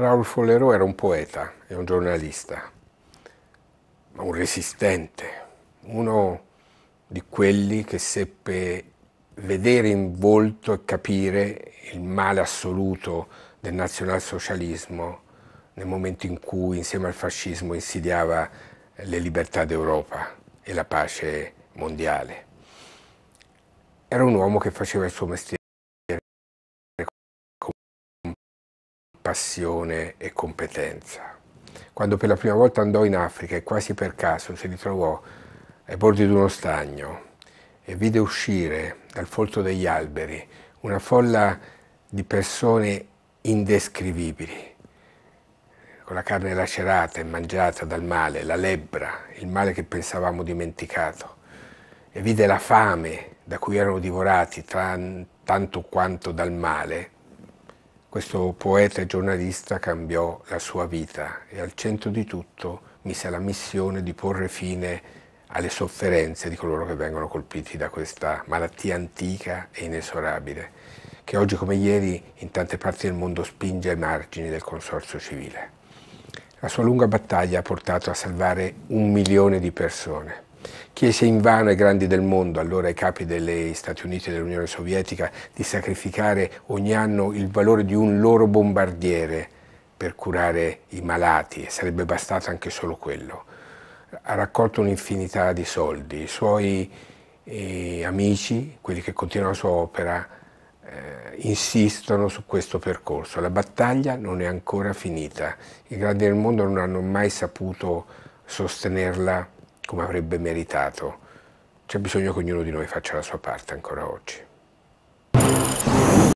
Raul Follero era un poeta e un giornalista, ma un resistente, uno di quelli che seppe vedere in volto e capire il male assoluto del nazionalsocialismo nel momento in cui insieme al fascismo insidiava le libertà d'Europa e la pace mondiale. Era un uomo che faceva il suo mestiere. passione e competenza. Quando per la prima volta andò in Africa e quasi per caso si ritrovò ai bordi di uno stagno e vide uscire dal folto degli alberi una folla di persone indescrivibili, con la carne lacerata e mangiata dal male, la lebbra, il male che pensavamo dimenticato, e vide la fame da cui erano divorati tanto quanto dal male, questo poeta e giornalista cambiò la sua vita e al centro di tutto mise la missione di porre fine alle sofferenze di coloro che vengono colpiti da questa malattia antica e inesorabile, che oggi come ieri in tante parti del mondo spinge ai margini del consorzio civile. La sua lunga battaglia ha portato a salvare un milione di persone. Chiese invano ai grandi del mondo, allora ai capi degli Stati Uniti e dell'Unione Sovietica, di sacrificare ogni anno il valore di un loro bombardiere per curare i malati e sarebbe bastato anche solo quello. Ha raccolto un'infinità di soldi, i suoi eh, amici, quelli che continuano la sua opera, eh, insistono su questo percorso. La battaglia non è ancora finita, i grandi del mondo non hanno mai saputo sostenerla come avrebbe meritato. C'è bisogno che ognuno di noi faccia la sua parte ancora oggi.